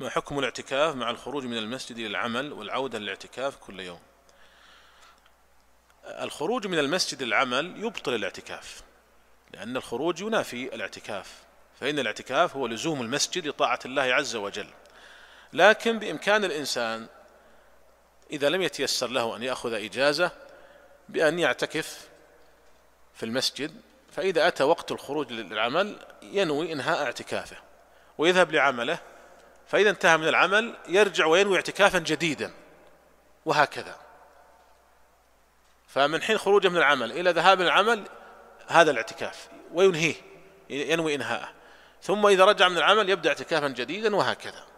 ما حكم الاعتكاف مع الخروج من المسجد للعمل والعودة للاعتكاف كل يوم الخروج من المسجد للعمل يبطل الاعتكاف لأن الخروج ينافي الاعتكاف فإن الاعتكاف هو لزوم المسجد لطاعة الله عز وجل لكن بإمكان الإنسان إذا لم يتيسر له أن يأخذ إجازة بأن يعتكف في المسجد فإذا أتى وقت الخروج للعمل ينوي إنهاء اعتكافه ويذهب لعمله فإذا انتهى من العمل يرجع وينوي اعتكافا جديدا وهكذا فمن حين خروجه من العمل إلى ذهاب العمل هذا الاعتكاف وينهيه ينوي إنهاءه ثم إذا رجع من العمل يبدأ اعتكافا جديدا وهكذا